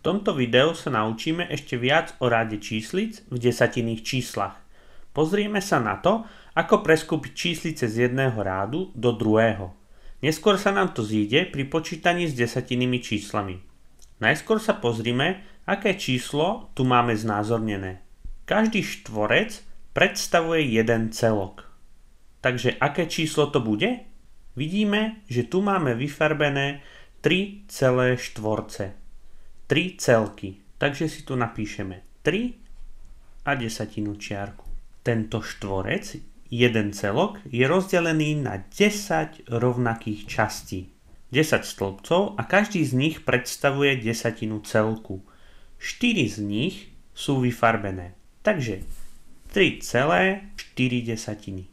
V tomto videu sa naučíme ešte viac o rade číslic v desatinných číslach. Pozrieme sa na to, ako preskúpiť číslice z jedného rádu do druhého. Neskôr sa nám to zíde pri počítaní s desatinnými číslami. Najskôr sa pozrime, aké číslo tu máme znázornené. Každý štvorec predstavuje jeden celok. Takže aké číslo to bude? Vidíme, že tu máme vyfarbené 3 celé štvorce. 3 celky. Takže si tu napíšeme 3 a desatinu čiarku. Tento štvorec, jeden celok, je rozdelený na 10 rovnakých častí. 10 stĺpcov a každý z nich predstavuje desatinu celku. 4 z nich sú vyfarbené. Takže 3 celé 4 desatiny.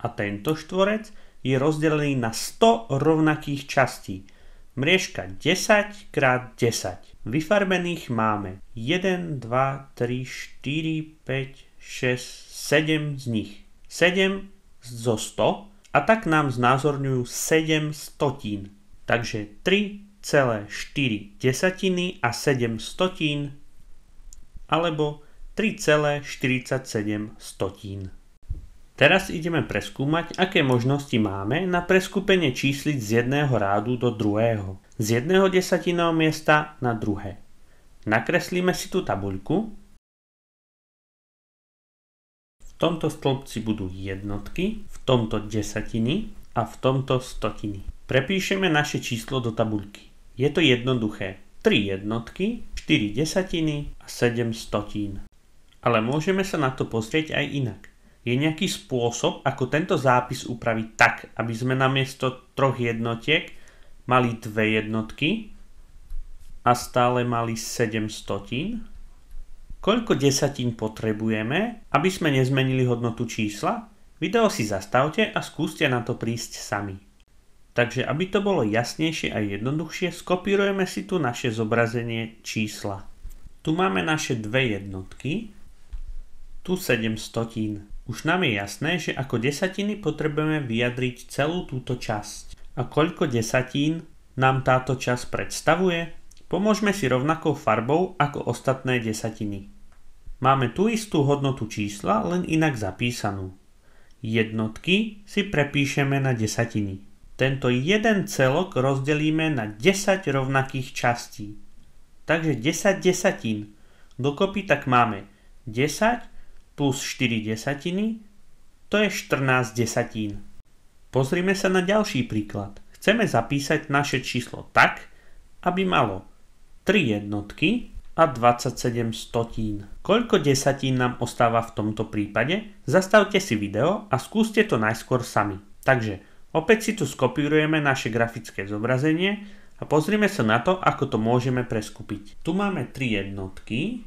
A tento štvorec je rozdelený na 100 rovnakých častí. Mriežka 10 x 10. Vyfarbených máme 1, 2, 3, 4, 5, 6, 7 z nich. 7 zo 100 a tak nám znázorňujú 7 stotín. Takže 3,4 desatiny a 7 stotín alebo 3,47 stotín. Teraz ideme preskúmať, aké možnosti máme na preskúpenie číslic z jedného rádu do druhého, z jedného desatinného miesta na druhé. Nakreslíme si tú tabuľku. V tomto stĺpci budú jednotky, v tomto desatiny a v tomto stotiny. Prepíšeme naše číslo do tabuľky. Je to jednoduché. 3 jednotky, 4 desatiny a 7 stotín. Ale môžeme sa na to pozrieť aj inak. Je nejaký spôsob, ako tento zápis upraviť tak, aby sme namiesto troch jednotiek mali dve jednotky a stále mali 7 stotín? Koľko desatín potrebujeme, aby sme nezmenili hodnotu čísla? Video si zastavte a skúste na to prísť sami. Takže aby to bolo jasnejšie a jednoduchšie, skopírujeme si tu naše zobrazenie čísla. Tu máme naše dve jednotky, tu 7 stotín. Už nám je jasné, že ako desatiny potrebujeme vyjadriť celú túto časť. A koľko desatín nám táto časť predstavuje? Pomôžme si rovnakou farbou ako ostatné desatiny. Máme tú istú hodnotu čísla, len inak zapísanú. Jednotky si prepíšeme na desatiny. Tento jeden celok rozdelíme na 10 rovnakých častí. Takže 10 desatín. Dokopy tak máme 10 plus 4 desatiny, to je 14 desatín. Pozrime sa na ďalší príklad. Chceme zapísať naše číslo tak, aby malo 3 jednotky a 27 stotín. Koľko desatín nám ostáva v tomto prípade? Zastavte si video a skúste to najskôr sami. Takže opäť si tu skopírujeme naše grafické zobrazenie a pozrime sa na to, ako to môžeme preskúpiť. Tu máme 3 jednotky,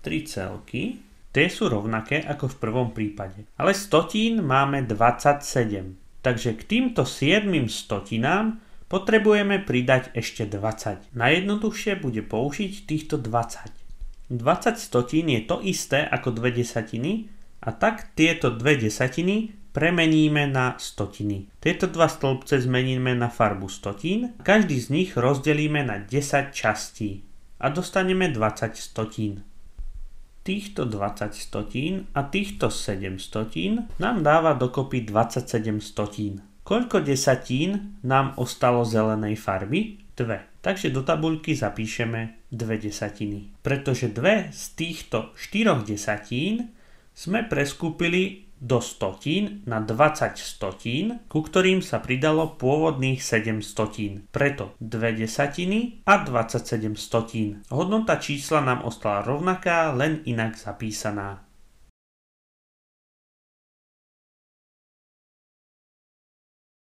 3 celky, Tie sú rovnaké ako v prvom prípade. Ale stotín máme 27. Takže k týmto 7 stotinám potrebujeme pridať ešte 20. Najjednoduchšie bude použiť týchto 20. 20 stotín je to isté ako 2 desatiny a tak tieto 2 desatiny premeníme na stotiny. Tieto dva stĺpce zmeníme na farbu stotín, každý z nich rozdelíme na 10 častí a dostaneme 20 stotín týchto 20 stotín a týchto 7 stotín nám dáva dokopy 27 stotín. Koľko desatín nám ostalo zelenej farby? 2. Takže do tabuľky zapíšeme 2 desatiny. Pretože 2 z týchto 4 desatín sme preskúpili do stotín na 20 stotín, ku ktorým sa pridalo pôvodných 7 stotín. Preto 2 desatiny a 27 stotín. Hodnota čísla nám ostala rovnaká, len inak zapísaná.